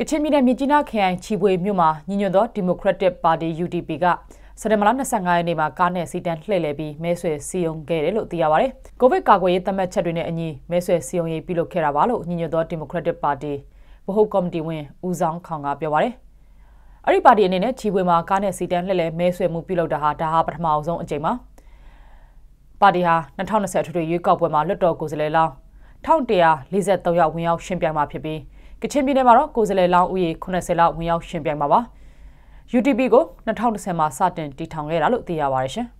ကချင်ပြည်နယ်မြစ်ကြီးနားခရိုင်ချီပွေမြို့မှာညီညွတ်သော Democratic Party UDP ကစက်တင်ဘာလ25ရက်နေ့မှာကားနဲ့စီတန်းလှည့်လည်ပြီးမဲဆွယ်စီယုံခဲ့တယ်လို့သိရပါဗျ။ကိုဗစ်ကာကွယ်ရေးသတ်မှတ်ချက်တွေနဲ့အညီမဲဆွယ်စီယုံရေးပြုလုပ်ခဲ့တာပါလို့ညီညွတ်သော Democratic Party ဗဟိုကော်မတီဝင်ဦးဆောင်ခေါင်ကပြောပါဗျ။အဲ့ဒီပါတီအနေနဲ့ချီပွေမှာကားနဲ့စီတန်းလှည့်လည်မဲဆွယ်မှုပြုလုပ်တာဟာဒါဟာပထမအဆုံးအကြိမ်ပါ။ပါတီဟာ2020အထွေထွေရွေးကောက်ပွဲမှာလွတ်တော်ကိုယ်စားလှယ်လောင်း1143ရောက်ဝင်ရောက်ရှင်ပြိုင်မှာဖြစ်ပြီးကချင်ပြည်နယ်မှာတော့ကိုယ်စားလှယ်လောင်းဦးရေ80လောက်ဝင်ရောက်ရှင်ပြိုင်ပါပါ UTP ကို2010မှာစတင်တည်ထောင်ခဲ့တာလို့သိရပါတယ်ရှင်။